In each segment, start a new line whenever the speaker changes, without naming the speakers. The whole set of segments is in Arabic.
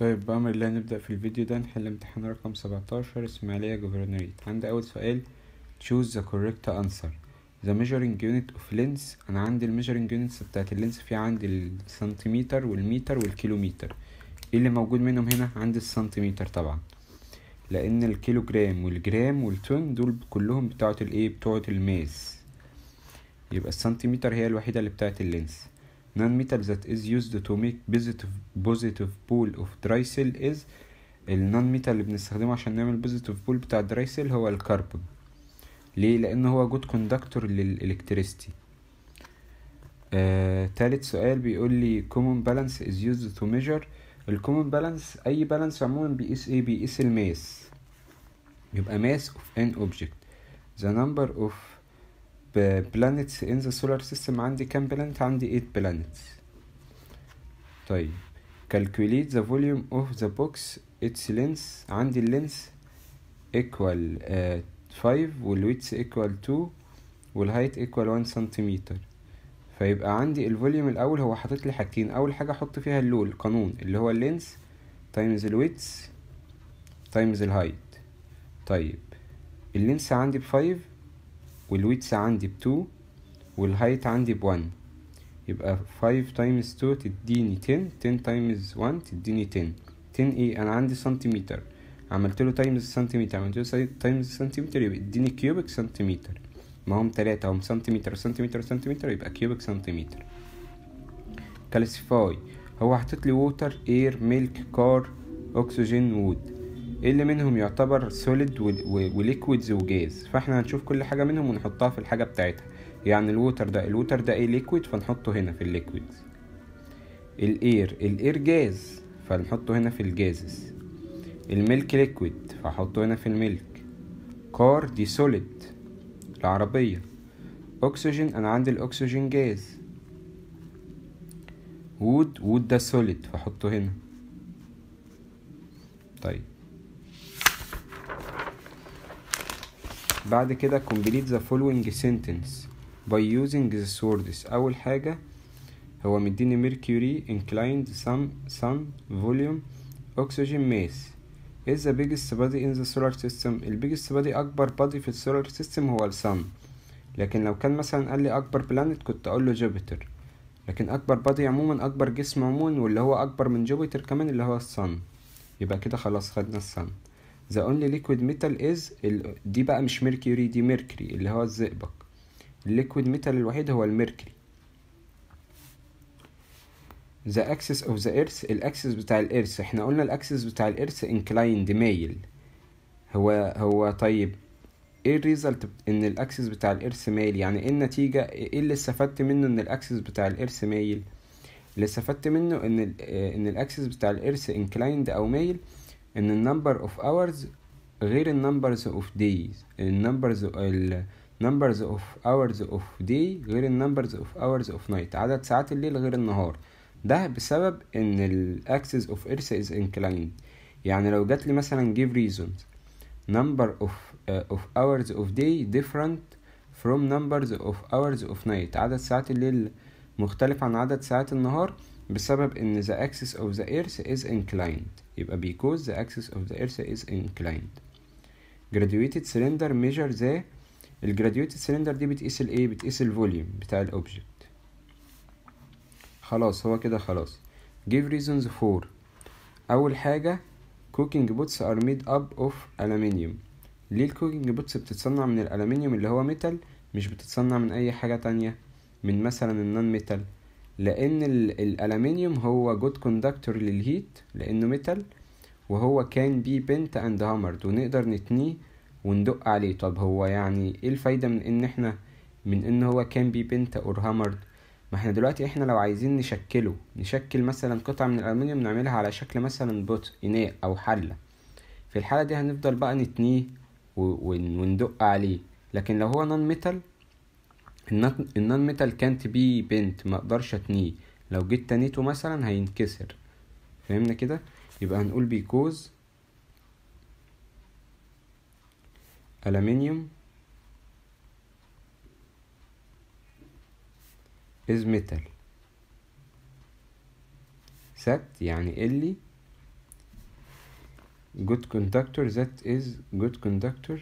طيب بأمر الله نبدأ في الفيديو ده نحل امتحان رقم سبعتاشر اسماعيلية جوفرنريت عندي أول سؤال choose the correct answer the measuring unit of lens أنا عندي الميجرنج units بتاعت اللينس في عندي السنتيمتر والمتر والكيلومتر ايه اللي موجود منهم هنا عندي السنتيمتر طبعا لأن الكيلوجرام والجرام والتون دول كلهم بتوعة الايه بتوعة الماس يبقى السنتيمتر هي الوحيدة اللي بتاعت اللينس Non-metal that is used to make positive positive pole of dry cell is النون-metal اللي بنستخدمه عشان نعمل positive pole بتاع dry cell هو الكربون ليه؟ لأن هو جود كوندكتور للإلكتريستي آه، تالت سؤال بيقول لي common balance is used to measure الكومن بالانس أي بالانس عموما بيقيس إيه بيقيس الماس يبقى mass of an object the number of planets in the solar system عندي كام planet عندي 8 planets طيب calculate the volume of the box its length عندي اللينس ايكوال 5 والويتس ايكوال 2 والهايت ايكوال 1 سنتيمتر فيبقى عندي الفوليوم الاول هو حاطط لي حاجتين اول حاجه احط فيها اللول قانون اللي هو اللينس تايمز الويتس تايمز الهايت طيب اللينس عندي ب 5 والويتس عندي ب2 والهايت عندي ب1 يبقى 5 تايمز 2 تديني 10 10 تايمز 1 تديني 10 10 ايه انا عندي سنتيمتر عملت له تايمز سنتيمتر عملت له تايمز سنتيمتر يبقى اديني كيوبك سنتيمتر ما هم تلاتة هم سنتيمتر سنتيمتر سنتيمتر يبقى كيوبك سنتيمتر كلاسيفاي هو حاطط لي ووتر اير ميلك كار اكسجين وود اللي منهم يعتبر سوليد وليكويدز وجاز فاحنا هنشوف كل حاجه منهم ونحطها في الحاجه بتاعتها يعني الووتر ده الووتر ده ايه ليكويد فنحطه هنا في الليكويدز الاير الاير جاز فنحطه هنا في الجازز الميلك ليكويد فحطه هنا في الميلك كار دي سوليد العربيه اكسجين انا عندي الاكسجين جاز وود وود ده سوليد فحطه هنا طيب بعد كده complete the following sentence by using the swords أول حاجة هو مديني mercury inclined sun sun volume oxygen mass is the biggest body in the solar system ال biggest body أكبر body في السولار system هو ال sun لكن لو كان مثلا قال لي أكبر planet كنت أقول له جوبيتر لكن أكبر body عموما أكبر جسم عموما واللي هو أكبر من جوبيتر كمان اللي هو ال sun يبقى كده خلاص خدنا ال sun the only liquid metal is ال... دي بقى مش mercury دي mercury اللي هو الزئبق الليكويد ميتال الوحيد هو الميركري the axis of the earth الاكسس بتاع الارث احنا قلنا الاكسس بتاع الارث inclined مايل هو هو طيب ايه الريزلت ان الاكسس بتاع الارث مايل يعني ايه النتيجه ايه اللي استفدت منه ان الاكسس بتاع الارث مايل اللي استفدت منه ان ان الاكسس بتاع الارث انكلايند او مايل in the number of hours غير numbers of days numbers numbers of hours of day غير numbers of hours of night عدد ساعات الليل غير النهار ده بسبب ان الاكسس of earth is inclined يعني لو جات لي مثلا give reasons number of uh, of hours of day different from numbers of hours of night عدد ساعات الليل مختلف عن عدد ساعات النهار بسبب ان the axis of the earth is inclined يبقى because the axis of the earth is inclined graduated cylinder measure the graduated cylinder دي بتقيس الايه بتقيس ال volume بتاع الاوبجكت خلاص هو كده خلاص give reasons for اول حاجه cooking pots are made up of aluminium ليه ال cooking pots بتتصنع من الالومنيوم اللي هو ميتال مش بتتصنع من اي حاجه تانية من مثلا النون ميتال لان الالمنيوم هو جود كوندكتور للهيت لانه ميتال وهو كان بي بنت اند هامرد ونقدر نتنيه وندق عليه طب هو يعني ايه الفايده من ان احنا من ان هو كان بي بنت اور هامرد ما احنا دلوقتي احنا لو عايزين نشكله نشكل مثلا قطعه من الالمنيوم نعملها على شكل مثلا بوت اناء او حله في الحاله دي هنفضل بقى نتنيه وندق عليه لكن لو هو نون ميتال النون ميتال كانت بي بنت ما اقدرش اتنيه لو جيت تنيته مثلا هينكسر فهمنا كده يبقى هنقول بيكوز aluminium is metal set يعني اللي good conductor that is good conductor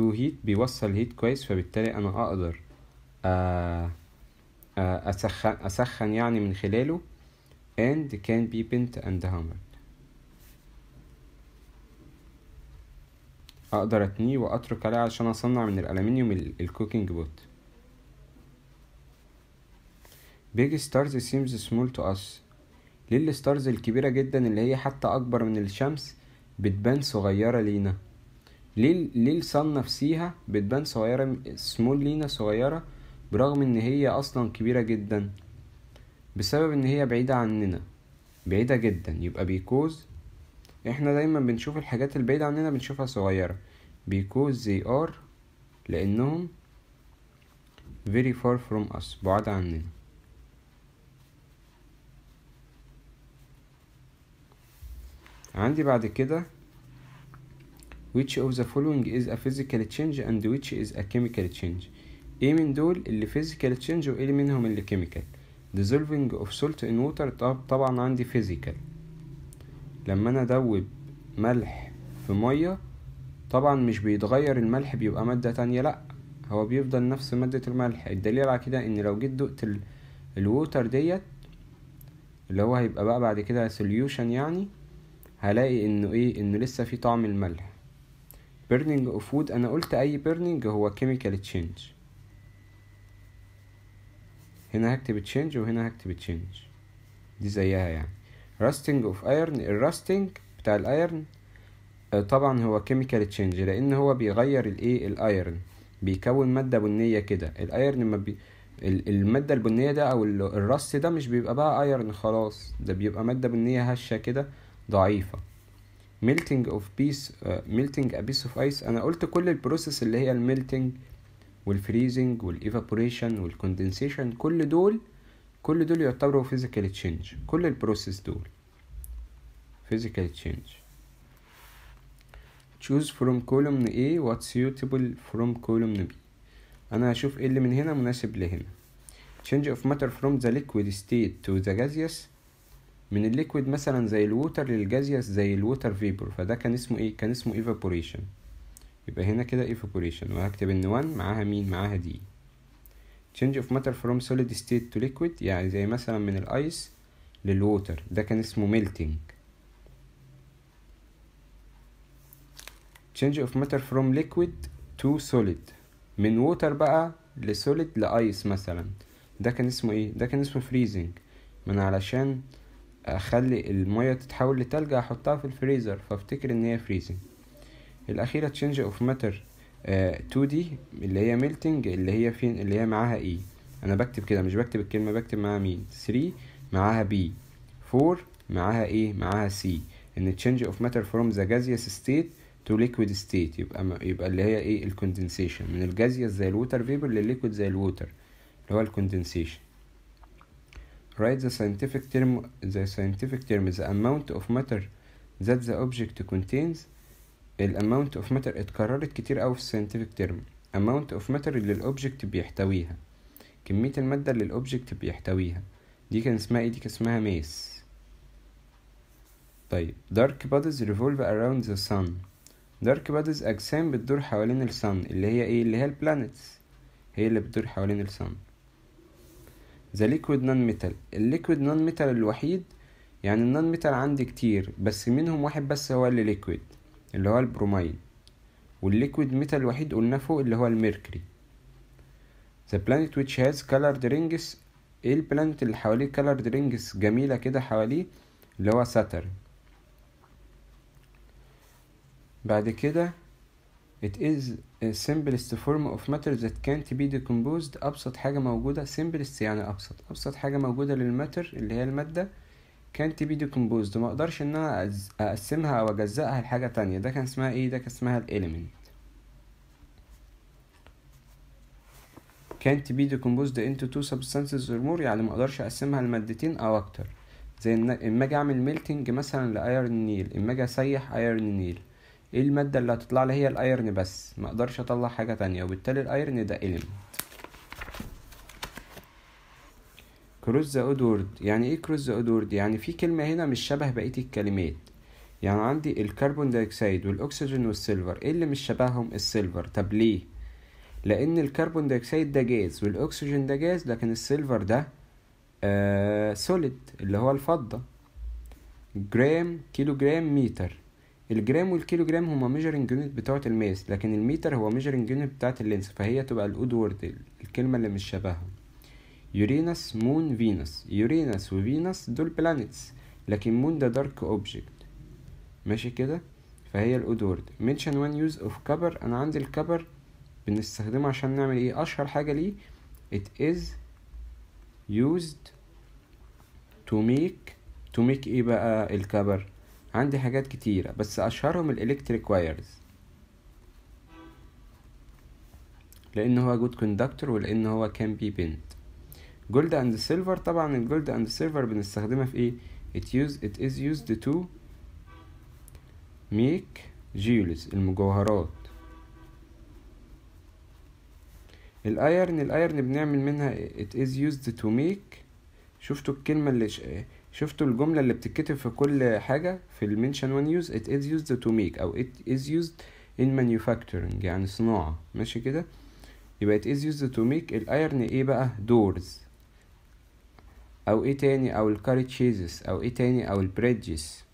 تو هيت بيوصل هيت كويس فبالتالي انا اقدر آه، آه، اسخن اسخن يعني من خلاله and can be bent and hammered اقدر اتنيه واترك عليه عشان اصنع من الالمنيوم الكوكينج بوت big stars seems small to us ليه الستارز الكبيرة جدا اللي هي حتى أكبر من الشمس بتبان صغيرة لينا ليه ليه الصن نفسيها بتبان صغيرة سمول لينا صغيرة برغم ان هي اصلا كبيرة جدا بسبب ان هي بعيدة عننا بعيدة جدا يبقى بيكوز احنا دايما بنشوف الحاجات البعيدة عننا بنشوفها صغيرة بيكوز زي ار لانهم very far from us بعاد عننا عندي بعد كده which of the following is a physical change and which is a chemical change ايه من دول اللي physical change وايه منهم اللي chemical dissolving of salt in water طبعا عندي physical لما انا ادوب ملح في ميه طبعا مش بيتغير الملح بيبقى مادة تانية لأ هو بيفضل نفس مادة الملح الدليل على كده ان لو جيت دقت ال... الووتر ديت اللي هو هيبقى بقى بعد كده سوليوشن يعني هلاقي انه ايه انه لسه في طعم الملح بيرنينج اوف وود انا قلت اي بيرنينج هو كيميكال تشينج هنا هكتب تشينج وهنا هكتب تشينج دي زيها يعني راستنج اوف ايرن الراستنج بتاع الايرن آه، طبعا هو كيميكال تشينج لان هو بيغير الايه الايرن بيكون ماده بنيه كده الايرن ما بي الماده البنيه ده او الرص ده مش بيبقى بقى ايرن خلاص ده بيبقى ماده بنيه هشه كده ضعيفه ميلتنج اوف بيس آه، ميلتنج ا بيس اوف ايس انا قلت كل البروسيس اللي هي الميلتنج والفريزنج والايفابوريشن والكوندنسيشن كل دول كل دول يعتبروا فيزيكال تشينج كل البروسيس دول فيزيكال تشينج choose from column A وات suitable from column B انا هشوف ايه اللي من هنا مناسب لهنا change of matter from the liquid state to the gaseous من الليكويد مثلا زي الووتر للجازيوس زي الووتر فيبر فده كان اسمه ايه كان اسمه ايفابوريشن يبقى هنا كده ايفابوريشن وهكتب ان 1 معاها مين معاها دي change of matter from solid state to liquid يعني زي مثلا من الايس للووتر ده كان اسمه melting change of matter from liquid to solid من ووتر بقى لسوليد لايس مثلا ده كان اسمه ايه ده كان اسمه freezing من علشان اخلي الميه تتحول لتلج احطها في الفريزر فافتكر ان هي فريزنج الاخيره تشينج اوف ماتر 2 دي اللي هي ميلتنج اللي هي فين اللي هي معاها اي e. انا بكتب كده مش بكتب الكلمه بكتب معاها مين 3 معاها بي 4 معاها ايه معاها سي ان تشينج اوف ماتر فروم ذا gaseous ستيت تو ليكويد ستيت يبقى يبقى اللي هي ايه الكوندنسيشن من الجازيوس زي الووتر فيبر للليكويد زي الووتر اللي هو الكوندنسيشن Write the scientific term the scientific term the amount of matter that the object contains ال amount of matter اتكررت كتير أوي في scientific term amount of matter اللي ال object بيحتويها كمية المادة اللي ال object بيحتويها دي كان اسمها ايه دي كان اسمها mass طيب dark bodies revolve around the sun dark bodies أجسام بتدور حوالين ال sun اللي هي ايه اللي هي planets هي اللي بتدور حوالين ال sun ذا ليكويد نون ميتال الليكويد نون ميتال الوحيد يعني النون ميتال عندي كتير بس منهم واحد بس هو اللي ليكويد اللي هو البروماين والليكويد ميتال الوحيد قلنا فوق اللي هو الميركوري ذا بلانيت which has colored rings ايه البلانيت اللي حواليه colored rings جميلة كده حواليه اللي هو ساترن بعد كده it is simplest form of matter that can't be decomposed أبسط حاجة موجودة simplest يعني أبسط أبسط حاجة موجودة للماتر اللي هي المادة can't be decomposed ما أقدرش إن أنا أقسمها أو أجزأها لحاجة تانية ده كان اسمها إيه ده كان اسمها element can't be decomposed into two substances or more يعني ما أقدرش أقسمها لمادتين أو أكتر زي إما أجي أعمل ميلتنج مثلا لأيرن نيل إما أجي أسيح أيرن نيل ايه المادة اللي هتطلع لي هي الايرن بس ما اقدرش اطلع حاجة تانية وبالتالي الايرن ده element كروز ذا اودورد يعني ايه كروز ذا اودورد يعني في كلمة هنا مش شبه بقية الكلمات يعني عندي الكربون دايوكسيد والاكسجين والسيلفر ايه اللي مش شبههم السيلفر طب ليه لان الكربون دايوكسيد ده جاز والاكسجين ده جاز لكن السيلفر ده آه سوليد اللي هو الفضة جرام كيلو جرام متر الجرام والكيلوجرام هما ميجرنج يونت بتوعة الماس لكن المتر هو ميجرنج يونت بتاعة اللينس فهي تبقى الادورد الكلمة اللي مش شبهها يورينس مون فينوس يورينس وفينوس دول بلانيتس لكن مون ده دارك اوبجكت ماشي كده فهي الاودورد منشن وان يوز اوف كبر انا عندي الكبر بنستخدمه عشان نعمل ايه اشهر حاجه ليه it is used to make to make ايه بقى الكبر عندي حاجات كتيرة بس أشهرهم الإلكتريك وايرز لأن هو جود كوندكتور ولأن هو كان بي بنت جولد أند سيلفر طبعا الجولد أند سيلفر بنستخدمها في إيه it, use, it is used to make جيولز المجوهرات الايرن الايرن بنعمل منها it is used to make شفتوا الكلمة اللي شفتوا الجملة اللي بتتكتب في كل حاجة في المنشن when يوز it is used to make أو it is used in manufacturing يعني صناعة ماشي كده يبقى it is used to make الايرن ايه بقى doors او ايه تاني او الكارتشيزز او ايه تاني او البريدجز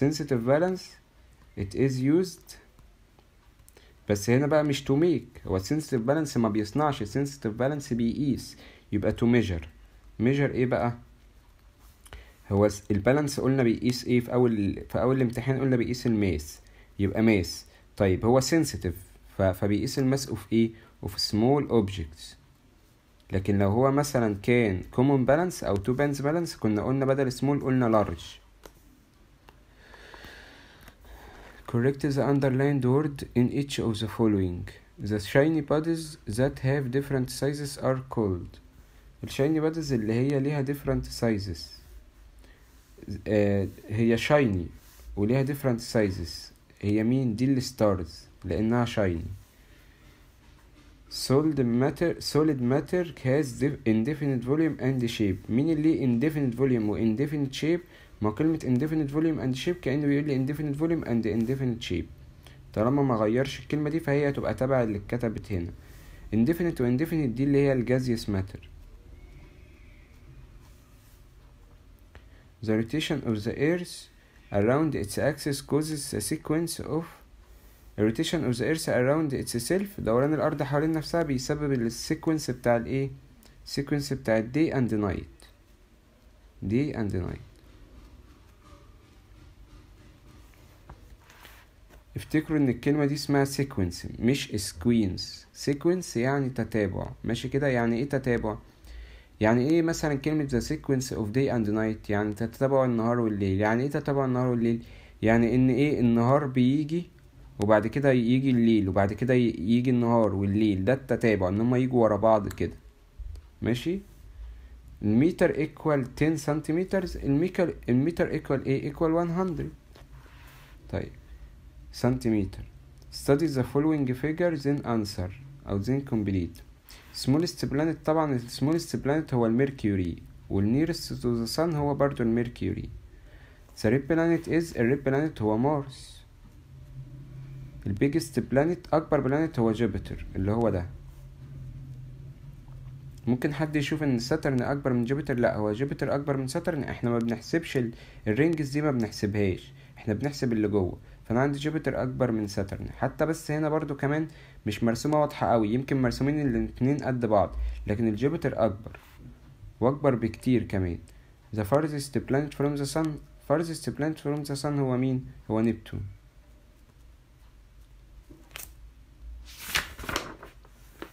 sensitive balance it is used بس هنا بقى مش to make هو sensitive balance ما بيصنعش sensitive balance بيقيس يبقى to measure measure ايه بقى هو البالانس قلنا بيقيس ايه في اول في اول الامتحان قلنا بيقيس الماس يبقى ماس طيب هو سنسيتيف فبيقيس الماس اوف ايه اوف سمول اوبجكتس لكن لو هو مثلا كان كومون بالانس او تو بانس بالانس كنا قلنا بدل سمول قلنا لارج correct the underlined word in each of the following the shiny bodies that have different sizes are called shiny بادز اللي هي ليها different sizes هي شايني وليها ديفرنت سايزز هي مين دي الستارز لانها شايني solid matter solid matter has indefinite volume and shape مين اللي indefinite volume و indefinite shape ما كلمة indefinite volume and shape كأنه بيقول لي indefinite volume and indefinite shape طالما ما غيرش الكلمة دي فهي هتبقى تبع اللي اتكتبت هنا indefinite و indefinite دي اللي هي الجازيوس matter The rotation of the Earth around its axis causes a sequence of rotation of the Earth around itself دوران الأرض حوالين نفسها بيسبب السيكونس بتاع الإيه؟ السيكونس بتاع day and night day and night افتكروا ان الكلمة دي اسمها sequence مش سكوينز sequence يعني تتابع ماشي كده يعني ايه تتابع؟ يعني ايه مثلا كلمة the sequence of day and night يعني تتبع النهار والليل يعني ايه تتبع النهار والليل يعني ان ايه النهار بيجي وبعد كده يجي الليل وبعد كده يجي النهار والليل ده التتابع ان هما يجوا ورا بعض كده ماشي المتر ايكوال 10 سنتيمتر المتر الميتر ايكوال ايه ايكوال 100 طيب سنتيمتر study the following figure then answer او then complete سمولست بلانت طبعا السمولست بلانت هو الميركوري والنيرست تو ذا سان هو برضو الميركوري ذا ريد بلانت از الريد بلانت هو مارس البيجست بلانت اكبر بلانت هو جوبيتر اللي هو ده ممكن حد يشوف ان ساترن اكبر من جوبيتر لا هو جوبيتر اكبر من ساترن احنا ما بنحسبش الرينجز دي ما بنحسبهاش احنا بنحسب اللي جوه فانا عندي جوبيتر اكبر من ساترن حتى بس هنا برضو كمان مش مرسومه واضحه قوي يمكن مرسومين الاتنين قد بعض لكن الجوبيتر اكبر واكبر بكتير كمان the farthest planet from the sun farthest planet from the sun هو مين هو نبتون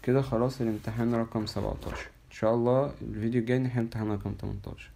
كده خلاص الامتحان رقم 17 ان شاء الله الفيديو الجاي نحل امتحان رقم 18